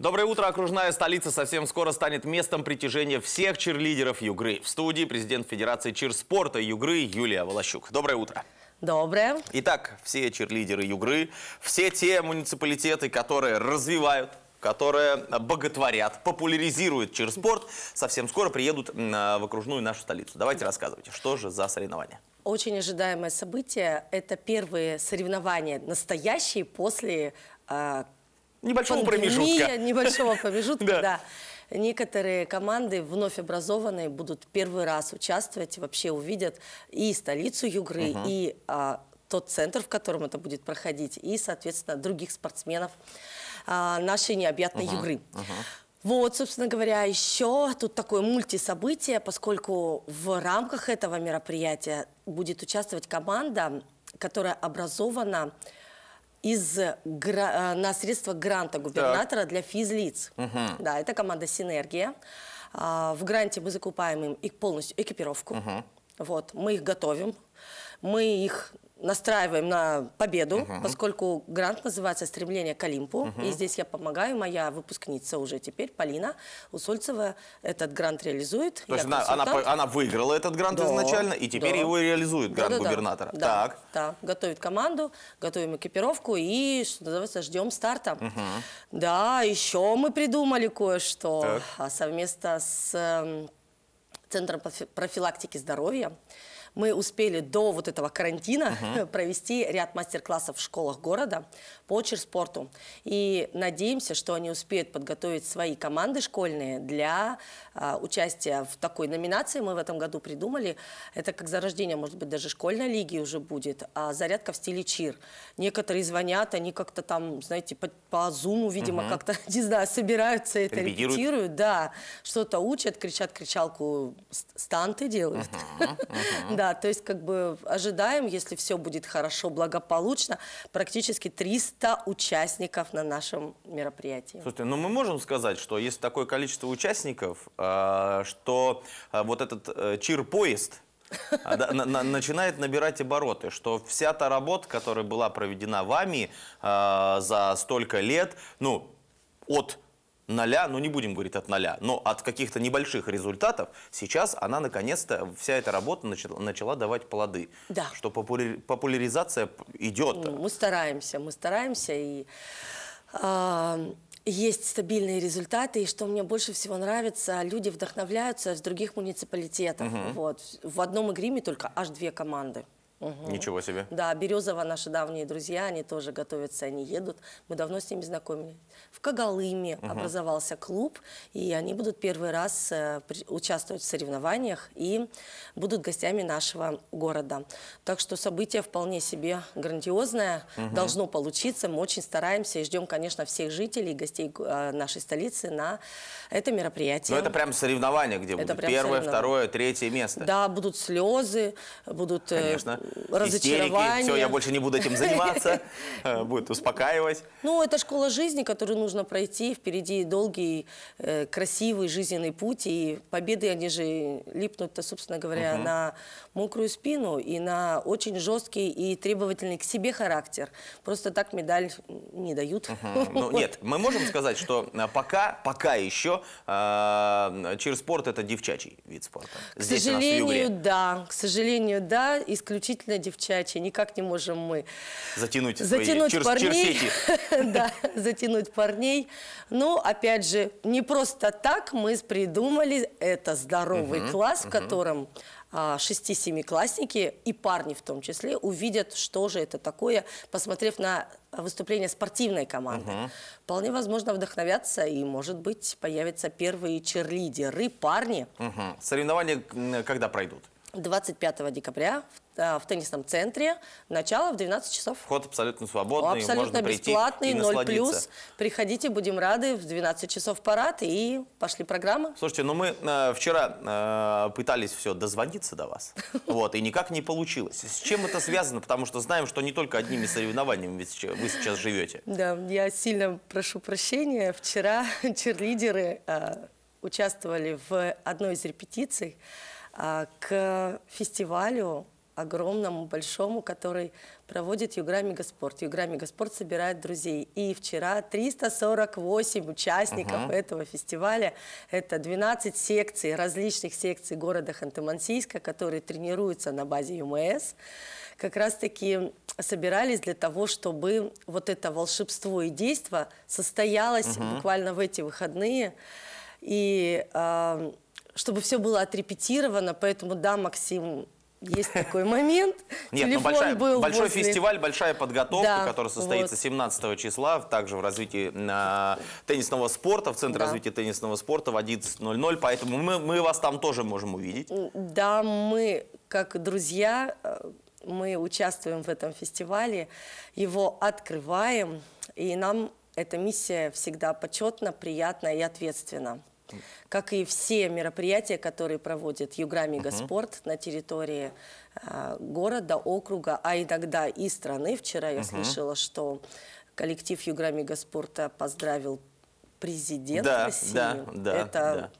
Доброе утро. Окружная столица совсем скоро станет местом притяжения всех чирлидеров Югры. В студии президент Федерации чирспорта Югры Юлия Волощук. Доброе утро. Доброе. Итак, все чирлидеры Югры, все те муниципалитеты, которые развивают которые боготворят, популяризируют чирспорт, совсем скоро приедут а, в окружную нашу столицу. Давайте рассказывайте, что же за соревнования? Очень ожидаемое событие. Это первые соревнования настоящие после а, небольшого Пандемия промежутка. небольшого промежутка, да. Некоторые команды вновь образованные будут первый раз участвовать, вообще увидят и столицу Югры, угу. и а, тот центр, в котором это будет проходить, и, соответственно, других спортсменов а, нашей необъятной угу. Югры. Угу. Вот, собственно говоря, еще тут такое мультисобытие, поскольку в рамках этого мероприятия будет участвовать команда, которая образована из, э, на средства гранта губернатора так. для физлиц. Угу. Да, это команда «Синергия». А, в гранте мы закупаем им полностью экипировку. Угу. Вот, мы их готовим, мы их настраиваем на победу, угу. поскольку грант называется «Стремление к Олимпу». Угу. И здесь я помогаю. Моя выпускница уже теперь, Полина Усольцева, этот грант реализует. То есть она, она, она выиграла этот грант да. изначально, и теперь да. его реализует грант да, да, губернатора. Да, так. да, готовит команду, готовим экипировку и, что называется, ждем старта. Угу. Да, еще мы придумали кое-что а совместно с эм, Центром профилактики здоровья. Мы успели до вот этого карантина угу. провести ряд мастер-классов в школах города по черспорту. И надеемся, что они успеют подготовить свои команды школьные для э, участия в такой номинации. Мы в этом году придумали. Это как зарождение, может быть, даже школьной лиги уже будет. А зарядка в стиле чир. Некоторые звонят, они как-то там, знаете, по, по зуму, видимо, угу. как-то, не знаю, собираются это, репетируют, репетируют да. Что-то учат, кричат кричалку, станты делают. Угу, угу. Да, то есть как бы ожидаем, если все будет хорошо, благополучно, практически 300 участников на нашем мероприятии. Слушайте, ну мы можем сказать, что есть такое количество участников, э, что э, вот этот э, чир-поезд, а, начинает набирать обороты, что вся та работа, которая была проведена вами за столько лет, ну, от ноля, ну не будем говорить от ноля, но от каких-то небольших результатов, сейчас она наконец-то, вся эта работа начала, начала давать плоды. Да. Что популяри популяризация идет. Ну, мы стараемся, мы стараемся и... Э есть стабильные результаты, и что мне больше всего нравится, люди вдохновляются с других муниципалитетов. Угу. Вот. В одном игриме только аж две команды. Угу. Ничего себе. Да, Березова, наши давние друзья, они тоже готовятся, они едут. Мы давно с ними знакомились. В Кагалыме угу. образовался клуб, и они будут первый раз э, участвовать в соревнованиях и будут гостями нашего города. Так что событие вполне себе грандиозное, угу. должно получиться. Мы очень стараемся и ждем, конечно, всех жителей и гостей э, нашей столицы на это мероприятие. Но ну, это прям соревнование, где это будут первое, второе, третье место. Да, будут слезы, будут... Э, конечно разочарование. Истерики, все, я больше не буду этим заниматься, э, будет успокаивать. Ну, это школа жизни, которую нужно пройти, впереди долгий, э, красивый жизненный путь, и победы, они же липнут-то, собственно говоря, на мокрую спину и на очень жесткий и требовательный к себе характер. Просто так медаль не дают. Ну, нет, мы можем сказать, что э, пока, пока еще через спорт это девчачий вид спорта. К сожалению, да, к сожалению, да, исключительно исключительно девчачьи, никак не можем мы затянуть, затянуть свои парней, да, затянуть парней. Но опять же, не просто так мы придумали это здоровый угу, класс, угу. в котором а, шести-семиклассники и парни в том числе увидят, что же это такое, посмотрев на выступление спортивной команды. Угу. Вполне возможно вдохновятся и, может быть, появятся первые черлидеры, парни. Угу. Соревнования когда пройдут? 25 декабря в Э, в теннисном центре. Начало в 12 часов. Вход абсолютно свободный. О, абсолютно можно бесплатный, ноль плюс. Приходите, будем рады. В 12 часов парад и пошли программы. Слушайте, ну мы э, вчера э, пытались все дозвониться до вас. Вот, и никак не получилось. С чем это связано? Потому что знаем, что не только одними соревнованиями вы сейчас живете. Да, я сильно прошу прощения. Вчера черлидеры э, участвовали в одной из репетиций э, к фестивалю огромному, большому, который проводит Югра Мегаспорт. Югра Мегаспорт собирает друзей. И вчера 348 участников угу. этого фестиваля. Это 12 секций, различных секций города Ханты-Мансийска, которые тренируются на базе ЮМС. Эм как раз-таки собирались для того, чтобы вот это волшебство и действо состоялось угу. буквально в эти выходные. И... Э, чтобы все было отрепетировано, поэтому, да, Максим, есть такой момент. Нет, ну, Телефон но большая, был большой возле... фестиваль, большая подготовка, да, которая состоится вот. 17 числа, также в развитии э, теннисного спорта, в Центре да. развития теннисного спорта в 11.00, поэтому мы, мы вас там тоже можем увидеть. Да, мы как друзья, э, мы участвуем в этом фестивале, его открываем, и нам эта миссия всегда почетна, приятна и ответственна. Как и все мероприятия, которые проводит Югра Мегаспорт uh -huh. на территории э, города, округа, а иногда и страны. Вчера я uh -huh. слышала, что коллектив Югра Мегаспорта поздравил президент да, России. Да, да, Это да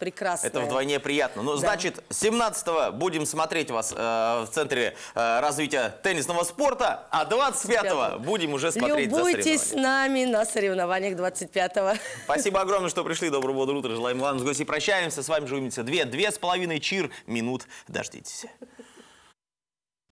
прекрасное. Это вдвойне приятно. Ну, да. значит, 17-го будем смотреть вас э, в Центре э, развития теннисного спорта, а 25-го будем уже смотреть Любуйтесь за с нами на соревнованиях 25-го. Спасибо огромное, что пришли. Доброго бодрого утра. Желаем вам с гостей прощаемся. С вами же увидимся две, две с половиной чир минут. Дождитесь.